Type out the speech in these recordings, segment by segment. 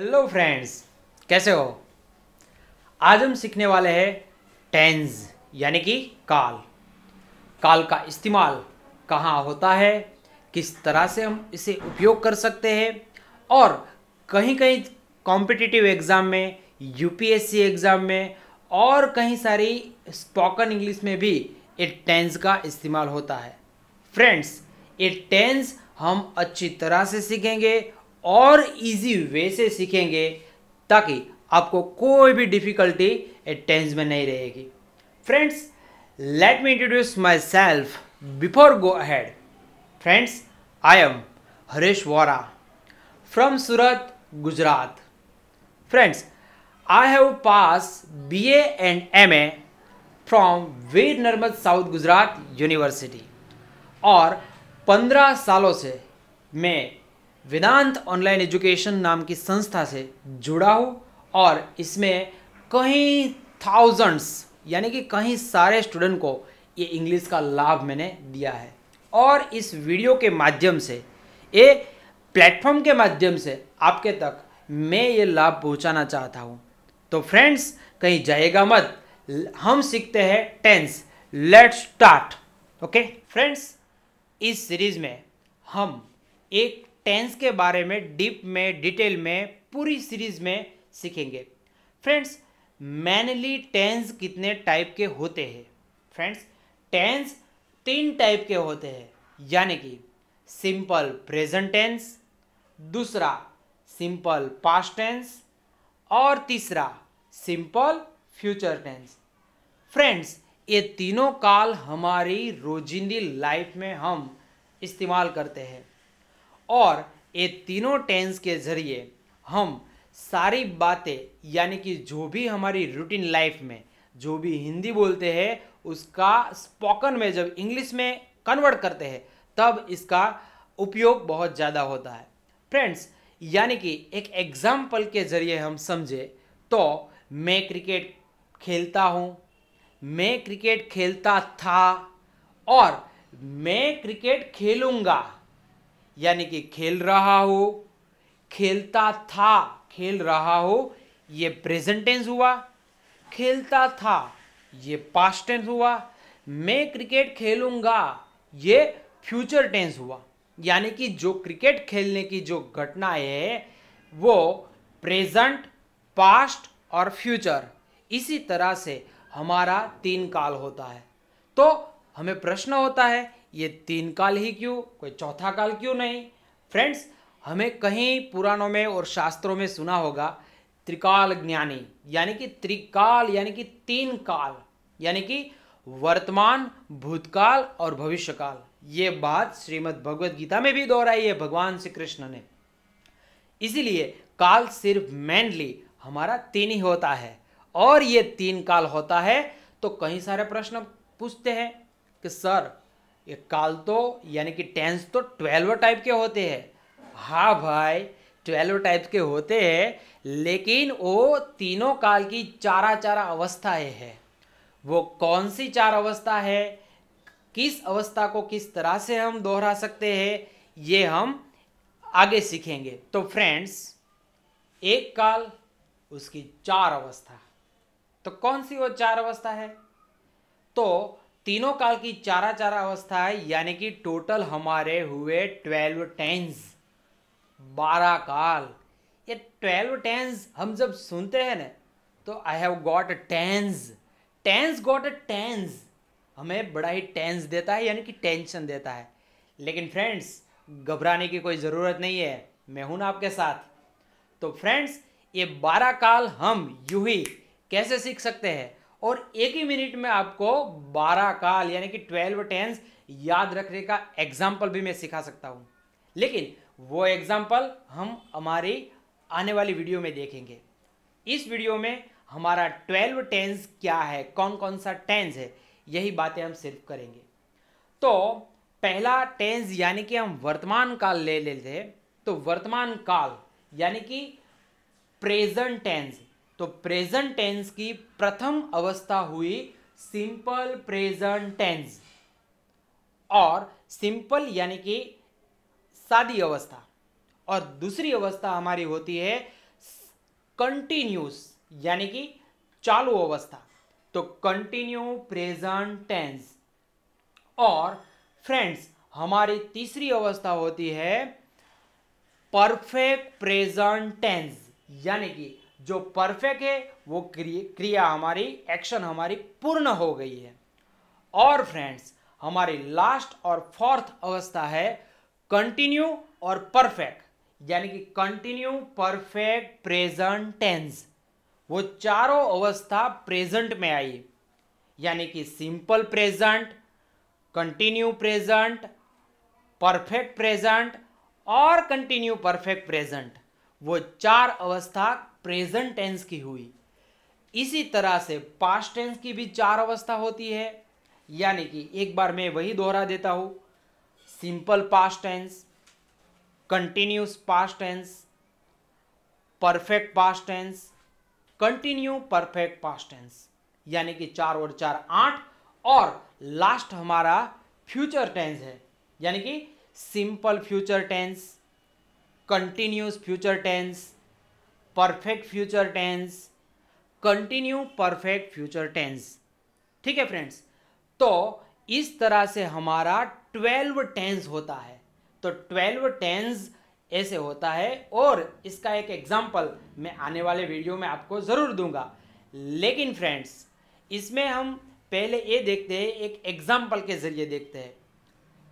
Hello friends कैसे हो आज हम सीखने वाले हैं टेंस यानी कि काल काल का इस्तेमाल कहाँ होता है किस तरह से हम इसे उपयोग कर सकते हैं और कहीं कहीं कॉम्पिटिटिव एग्ज़ाम में यूपीएससी एग्ज़ाम में और कहीं सारी स्पोकन इंग्लिश में भी ये टेंस का इस्तेमाल होता है फ्रेंड्स ये टेंस हम अच्छी तरह से सीखेंगे और इजी वे से सीखेंगे ताकि आपको कोई भी डिफ़िकल्टी टेंस में नहीं रहेगी friends let me introduce myself before go ahead friends I am Haresh Vora from Surat Gujarat friends I have pass B and M A from Veer Narmad South Gujarat university और पंद्रह सालों से मैं वेदांत ऑनलाइन एजुकेशन नाम की संस्था से जुड़ा हो और इसमें कहीं थाउजेंड्स यानी कि कहीं सारे स्टूडेंट को ये इंग्लिश का लाभ मैंने दिया है और इस वीडियो के माध्यम से ये प्लेटफॉर्म के माध्यम से आपके तक मैं ये लाभ पहुंचाना चाहता हूं तो फ्रेंड्स कहीं जाएगा मत हम सीखते हैं tense let start okay friends इस सीरीज में हम एक टेंस के बारे में डीप में डिटेल में पूरी सीरीज में सीखेंगे फ्रेंड्स मैनली टेंस कितने टाइप के होते हैं फ्रेंड्स टेंस तीन टाइप के होते हैं यानी कि सिंपल प्रेजेंट टेंस दूसरा सिंपल पास्ट टेंस और तीसरा सिंपल फ्यूचर टेंस फ्रेंड्स ये तीनों काल हमारी रोजिंदी लाइफ में हम इस्तेमाल करते हैं और ये तीनों टेंस के ज़रिए हम सारी बातें यानी कि जो भी हमारी रूटीन लाइफ में जो भी हिंदी बोलते हैं उसका स्पोकन में जब इंग्लिश में कन्वर्ट करते हैं तब इसका उपयोग बहुत ज़्यादा होता है फ्रेंड्स यानी कि एक एग्ज़ाम्पल के ज़रिए हम समझे तो मैं क्रिकेट खेलता हूँ मैं क्रिकेट खेलता था और मैं क्रिकेट खेलूँगा यानी कि खेल रहा हो खेलता था खेल रहा हो ये प्रेजेंट टेंस हुआ खेलता था ये पास्ट टेंस हुआ मैं क्रिकेट खेलूंगा ये फ्यूचर टेंस हुआ यानी कि जो क्रिकेट खेलने की जो घटना है वो प्रेजेंट पास्ट और फ्यूचर इसी तरह से हमारा तीन काल होता है तो हमें प्रश्न होता है ये तीन काल ही क्यों कोई चौथा काल क्यों नहीं फ्रेंड्स हमें कहीं पुराणों में और शास्त्रों में सुना होगा त्रिकाल ज्ञानी यानी कि त्रिकाल यानी कि तीन काल यानी कि वर्तमान भूतकाल और भविष्यकाल ये बात श्रीमद् भगवद गीता में भी दोहराई है भगवान श्री कृष्ण ने इसीलिए काल सिर्फ मेनली हमारा तीन ही होता है और ये तीन काल होता है तो कई सारे प्रश्न पूछते हैं कि सर ये काल तो यानी कि टेंस तो ट्वेल्व टाइप के होते हैं हाँ भाई ट्वेल्व टाइप के होते हैं लेकिन वो तीनों काल की चारा चारा अवस्थाएं है वो कौन सी चार अवस्था है किस अवस्था को किस तरह से हम दोहरा सकते हैं ये हम आगे सीखेंगे तो फ्रेंड्स एक काल उसकी चार अवस्था तो कौन सी वो चार अवस्था है तो तीनों काल की चारा चारा अवस्था है यानी कि टोटल हमारे हुए ट्वेल्व टेंस बारह काल ये ट्वेल्व टेंस हम जब सुनते हैं ना तो I have got tense tense got a tense हमें बड़ा ही टेंस देता है यानी कि टेंशन देता है लेकिन फ्रेंड्स घबराने की कोई ज़रूरत नहीं है मैं हूं ना आपके साथ तो फ्रेंड्स ये बारह काल हम यू ही कैसे सीख सकते हैं और एक ही मिनट में आपको बारह काल यानी कि ट्वेल्व टेंस याद रखने का एग्जाम्पल भी मैं सिखा सकता हूँ लेकिन वो एग्जाम्पल हम हमारी आने वाली वीडियो में देखेंगे इस वीडियो में हमारा ट्वेल्व टेंस क्या है कौन कौन सा टेंस है यही बातें हम सिर्फ करेंगे तो पहला टेंस यानी कि हम वर्तमान काल ले लेते हैं तो वर्तमान काल यानी कि प्रेजेंट टेंस तो प्रेजेंट टेंस की प्रथम अवस्था हुई सिंपल प्रेजेंट टेंस और सिंपल यानी कि सादी अवस्था और दूसरी अवस्था हमारी होती है कंटिन्यूस यानी कि चालू अवस्था तो कंटिन्यू प्रेजेंट टेंस और फ्रेंड्स हमारी तीसरी अवस्था होती है परफेक्ट प्रेजेंट टेंस यानी कि जो परफेक्ट है वो क्रिया हमारी एक्शन हमारी पूर्ण हो गई है और फ्रेंड्स हमारी लास्ट और फोर्थ अवस्था है कंटिन्यू और परफेक्ट यानी कि कंटिन्यू परफेक्ट प्रेजेंट टेंस वो चारों अवस्था प्रेजेंट में आई यानी कि simple present continue present perfect present और कंटिन्यू परफेक्ट प्रेजेंट वो चार अवस्था प्रेजेंट टेंस की हुई इसी तरह से पास्ट टेंस की भी चार अवस्था होती है यानी कि एक बार मैं वही दोहरा देता हूँ simple past tense continuous past tense perfect past tense continue perfect past tense यानी कि चार और चार आठ और लास्ट हमारा फ्यूचर टेंस है यानी कि simple future tense continuous future tense perfect future tense continue perfect future tense ठीक है फ्रेंड्स तो इस तरह से हमारा ट्वेल्व टेंस होता है तो ट्वेल्व टेंस ऐसे होता है और इसका एक एग्जाम्पल मैं आने वाले वीडियो में आपको ज़रूर दूंगा लेकिन फ्रेंड्स इसमें हम पहले ये देखते हैं एक एग्जाम्पल के ज़रिए देखते हैं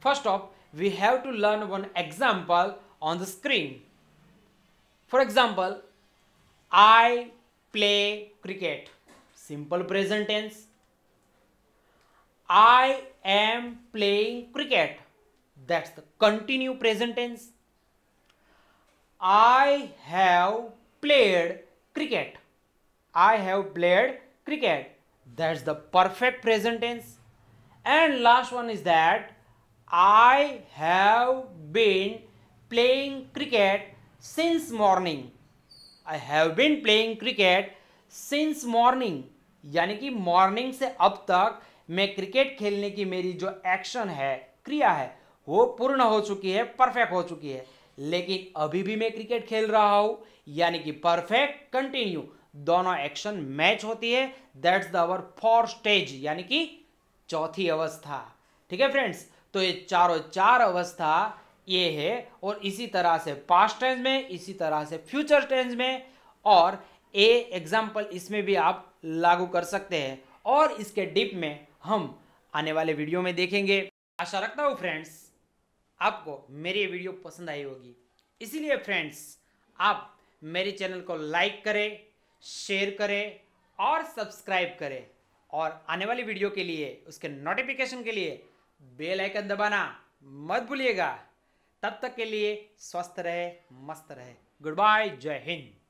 first of we have to learn one example on the screen. For example, I play cricket. Simple present tense. I am playing cricket. That's the continue present tense. I have played cricket. I have played cricket. That's the perfect present tense. And last one is that I have been playing cricket since morning. I have been playing cricket since morning. यानी कि morning से अब तक मैं cricket खेलने की मेरी जो एक्शन है क्रिया है वो पूर्ण हो चुकी है परफेक्ट हो चुकी है लेकिन अभी भी मैं क्रिकेट खेल रहा हूँ यानी कि परफेक्ट कंटिन्यू दोनों एक्शन मैच होती है that's the our four stage यानी कि चौथी अवस्था ठीक है फ्रेंड्स तो ये चारों चार अवस्था ये है और इसी तरह से पास्ट टेंस में इसी तरह से फ्यूचर टेंस में और ए एग्जाम्पल इसमें भी आप लागू कर सकते हैं और इसके डिप में हम आने वाले वीडियो में देखेंगे आशा रखता हूँ फ्रेंड्स आपको मेरी ये वीडियो पसंद आई होगी इसीलिए फ्रेंड्स आप मेरे चैनल को लाइक करें शेयर करें और सब्सक्राइब करें और आने वाली वीडियो के लिए उसके नोटिफिकेशन के लिए बेल आइकन दबाना मत भूलिएगा तब तक के लिए स्वस्थ रहे मस्त रहे गुड बाय जय हिंद